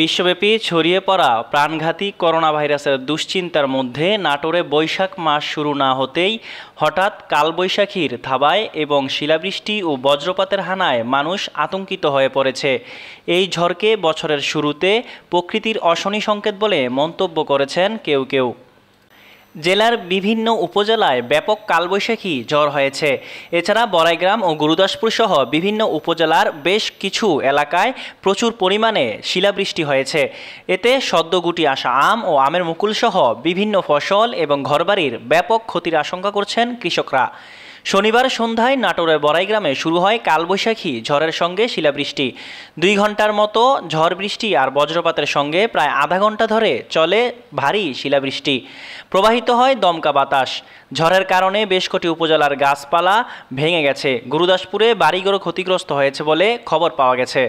বিশ্বব্যাপী ছড়িয়ে পড়া প্রাণঘাতী করোনা ভাইরাসের দুশ্চিন্তার মধ্যে নাটোরে বৈশাখ মাস শুরু না হতেই হঠাৎ কালবৈশাখীর থাবায় এবং শিলাবৃষ্টি ও বজ্রপাতের হানায় মানুষ আতঙ্কিত হয়ে পড়েছে এই ঝড়কে বছরের শুরুতে প্রকৃতির অশনি সংকেত বলে মন্তব্য করেছেন কেউ কেউ জেলার বিভিন্ন উপজেলায় ব্যাপক কালবৈশাখী জ্বর হয়েছে এছাড়া বড়াইগ্রাম ও গুরুদাসপুর সহ বিভিন্ন উপজেলার বেশ কিছু এলাকায় প্রচুর পরিমাণে শিলাবৃষ্টি হয়েছে এতে সদ্য গুটি আসা আম ও আমের মুকুলসহ বিভিন্ন ফসল এবং ঘরবাড়ির ব্যাপক ক্ষতির আশঙ্কা করছেন কৃষকরা শনিবার সন্ধ্যায় নাটোরের বড়াইগ্রামে শুরু হয় কালবৈশাখী ঝড়ের সঙ্গে শিলাবৃষ্টি দুই ঘন্টার মতো ঝড় বৃষ্টি আর বজ্রপাতের সঙ্গে প্রায় আধা ঘন্টা ধরে চলে ভারী শিলাবৃষ্টি প্রবাহিত হয় দমকা বাতাস ঝড়ের কারণে বেশ কটি উপজেলার গাছপালা ভেঙে গেছে গুরুদাসপুরে বাড়িঘর ক্ষতিগ্রস্ত হয়েছে বলে খবর পাওয়া গেছে